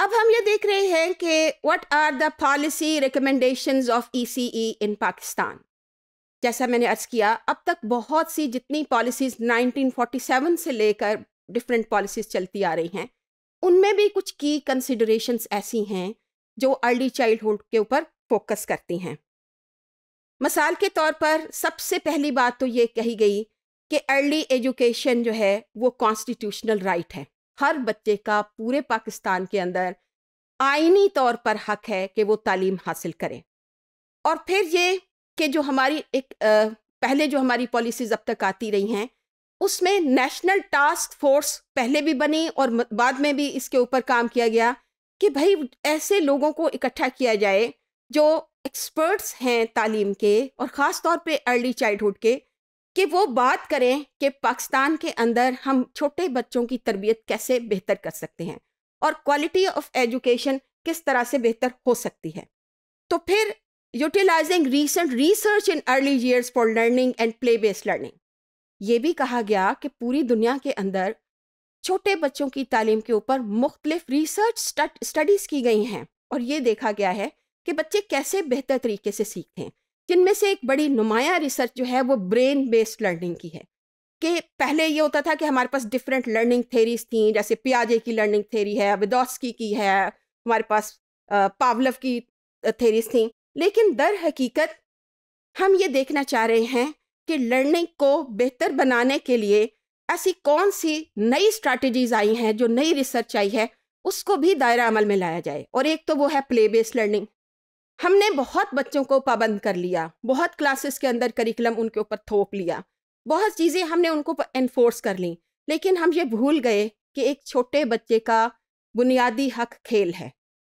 अब हम ये देख रहे हैं कि what are the policy recommendations of ECE in Pakistan जैसा मैंने अर्ज़ किया अब तक बहुत सी जितनी पॉलिसीज़ 1947 से लेकर डिफरेंट पॉलिसीज़ चलती आ रही हैं उनमें भी कुछ की कंसिडरेशन ऐसी हैं जो अर्ली चाइल्डहुड के ऊपर फोकस करती हैं मिसाल के तौर पर सबसे पहली बात तो ये कही गई कि अर्ली एजुकेशन जो है वो कॉन्स्टिट्यूशनल राइट right है हर बच्चे का पूरे पाकिस्तान के अंदर आइनी तौर पर हक है कि वो तालीम हासिल करें और फिर ये कि जो हमारी एक पहले जो हमारी पॉलिसीज़ अब तक आती रही हैं उसमें नेशनल टास्क फोर्स पहले भी बनी और बाद में भी इसके ऊपर काम किया गया कि भाई ऐसे लोगों को इकट्ठा किया जाए जो एक्सपर्ट्स हैं तालीम के और ख़ास तौर पे अर्ली चाइल्डहुड के कि वो बात करें कि पाकिस्तान के अंदर हम छोटे बच्चों की तरबियत कैसे बेहतर कर सकते हैं और क्वालिटी ऑफ एजुकेशन किस तरह से बेहतर हो सकती है तो फिर utilising recent research in early years for learning and play based learning ये भी कहा गया कि पूरी दुनिया के अंदर छोटे बच्चों की तालीम के ऊपर मुख्तलिफ रिसर्च स्टडीज़ की गई हैं और ये देखा गया है कि बच्चे कैसे बेहतर तरीके से सीखते हैं जिनमें से एक बड़ी नुमाया रिसर्च जो है वो ब्रेन बेस्ड लर्निंग की है कि पहले ये होता था कि हमारे पास डिफरेंट लर्निंग थेरीज थी जैसे पियाजे की लर्निंग थेरी है विदोस्की की है हमारे पास पावलव की थेरीज थी लेकिन दर हकीकत हम ये देखना चाह रहे हैं कि लर्निंग को बेहतर बनाने के लिए ऐसी कौन सी नई स्ट्रैटेजीज आई हैं जो नई रिसर्च आई है उसको भी दायरा अमल में लाया जाए और एक तो वो है प्ले बेस्ड लर्निंग हमने बहुत बच्चों को पाबंद कर लिया बहुत क्लासेस के अंदर करिकुलम उनके ऊपर थोप लिया बहुत चीज़ें हमने उनको एनफोर्स कर ली लेकिन हम ये भूल गए कि एक छोटे बच्चे का बुनियादी हक खेल है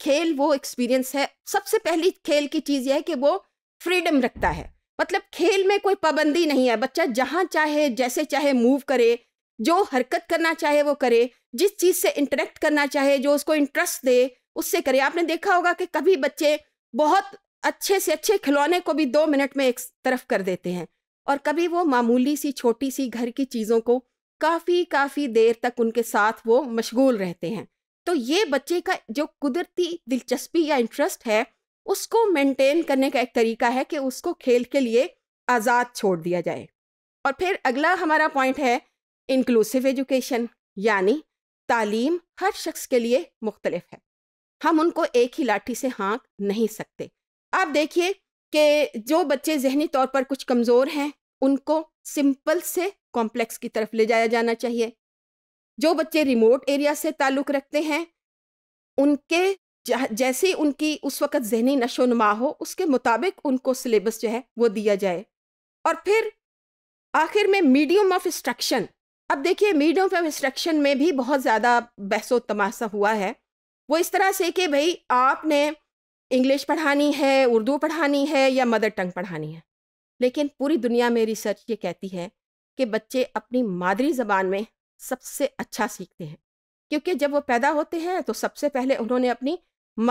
खेल वो एक्सपीरियंस है सबसे पहली खेल की चीज़ यह है कि वो फ्रीडम रखता है मतलब खेल में कोई पाबंदी नहीं है बच्चा जहाँ चाहे जैसे चाहे मूव करे जो हरकत करना चाहे वो करे जिस चीज़ से इंटरेक्ट करना चाहे जो उसको इंटरेस्ट दे उससे करे आपने देखा होगा कि कभी बच्चे बहुत अच्छे से अच्छे खिलौने को भी दो मिनट में एक तरफ कर देते हैं और कभी वो मामूली सी छोटी सी घर की चीज़ों को काफ़ी काफ़ी देर तक उनके साथ वो मशगूल रहते हैं तो ये बच्चे का जो कुदरती दिलचस्पी या इंटरेस्ट है उसको मेंटेन करने का एक तरीका है कि उसको खेल के लिए आज़ाद छोड़ दिया जाए और फिर अगला हमारा पॉइंट है इंक्लूसिव एजुकेशन यानी तालीम हर शख्स के लिए मुख्तलिफ है हम उनको एक ही लाठी से हाँक नहीं सकते आप देखिए कि जो बच्चे जहनी तौर पर कुछ कमज़ोर हैं उनको सिंपल से कॉम्प्लेक्स की तरफ ले जाया जाना चाहिए जो बच्चे रिमोट एरिया से ताल्लुक़ रखते हैं उनके जैसे उनकी उस वक्त जहनी नशो नुमा हो उसके मुताबिक उनको सिलेबस जो है वो दिया जाए और फिर आखिर में मीडियम ऑफ इंस्ट्रक्शन अब देखिए मीडियम ऑफ इंस्ट्रक्शन में भी बहुत ज़्यादा बहसो तमाशा हुआ है वो इस तरह से कि भाई आपने इंग्लिश पढ़ानी है उर्दू पढ़ानी है या मदर टंग पढ़ानी है लेकिन पूरी दुनिया में रिसर्च ये कहती है कि बच्चे अपनी मादरी ज़बान में सबसे अच्छा सीखते हैं क्योंकि जब वो पैदा होते हैं तो सबसे पहले उन्होंने अपनी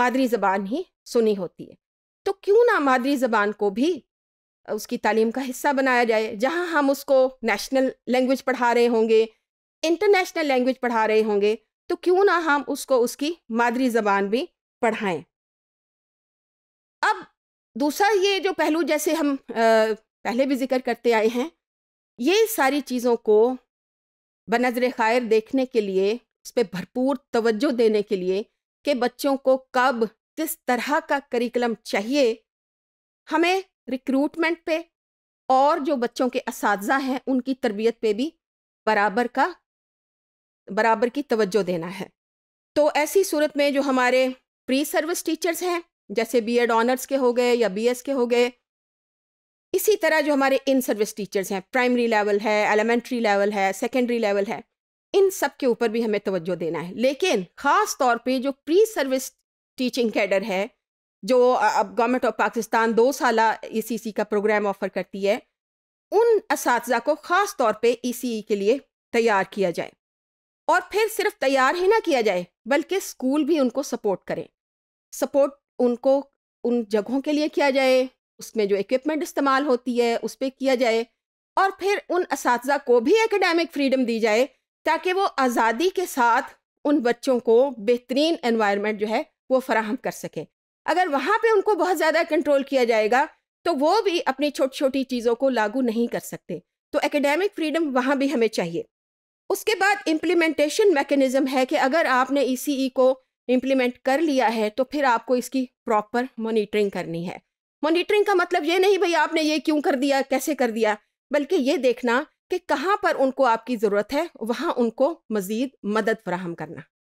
मादरी ज़बान ही सुनी होती है तो क्यों ना मादरी ज़बान को भी उसकी तालीम का हिस्सा बनाया जाए जहाँ हम उसको नेशनल लैंग्वेज पढ़ा रहे होंगे इंटरनेशनल लैंग्वेज पढ़ा रहे होंगे तो क्यों ना हम उसको उसकी मादरी ज़बान भी पढ़ाएं अब दूसरा ये जो पहलू जैसे हम पहले भी जिक्र करते आए हैं ये सारी चीज़ों को बनजर खायर देखने के लिए उस पर भरपूर तवज्जो देने के लिए कि बच्चों को कब किस तरह का करिकुलम चाहिए हमें रिक्रूटमेंट पे और जो बच्चों के इस हैं उनकी तरबियत पे भी बराबर का बराबर की तवज्जो देना है तो ऐसी सूरत में जो हमारे प्री सर्विस टीचर्स हैं जैसे बी एड ऑनर्स के हो गए या बी एस के हो गए इसी तरह जो हमारे इन सर्विस टीचर्स हैं प्राइमरी लेवल है एलिमेंट्री लेवल है सेकेंडरी लेवल है इन सब के ऊपर भी हमें तवज्जो देना है लेकिन ख़ास तौर पे जो प्री सर्विस टीचिंग कैडर है जो अब गवर्नमेंट ऑफ पाकिस्तान दो साल ई e का प्रोग्राम ऑफर करती है उन इस को ख़ास तौर पे ई e e के लिए तैयार किया जाए और फिर सिर्फ तैयार ही ना किया जाए बल्कि स्कूल भी उनको सपोर्ट करें सपोर्ट उनको उन जगहों के लिए किया जाए उसमें जो इक्विपमेंट इस्तेमाल होती है उस पर किया जाए और फिर उन इस को भी एकेडमिक फ्रीडम दी जाए ताकि वो आज़ादी के साथ उन बच्चों को बेहतरीन एनवायरनमेंट जो है वो फराहम कर सकें अगर वहाँ पे उनको बहुत ज़्यादा कंट्रोल किया जाएगा तो वो भी अपनी छोटी छोटी चीज़ों को लागू नहीं कर सकते तो एकेडमिक फ्रीडम वहाँ भी हमें चाहिए उसके बाद इम्प्लीमेंटेशन मैकेनिज़्म है कि अगर आपने ई e e को इम्प्लीमेंट कर लिया है तो फिर आपको इसकी प्रॉपर मॉनिटरिंग करनी है मॉनिटरिंग का मतलब ये नहीं भाई आपने ये क्यों कर दिया कैसे कर दिया बल्कि ये देखना कि कहाँ पर उनको आपकी ज़रूरत है वहाँ उनको मज़ीद मदद फ्राहम करना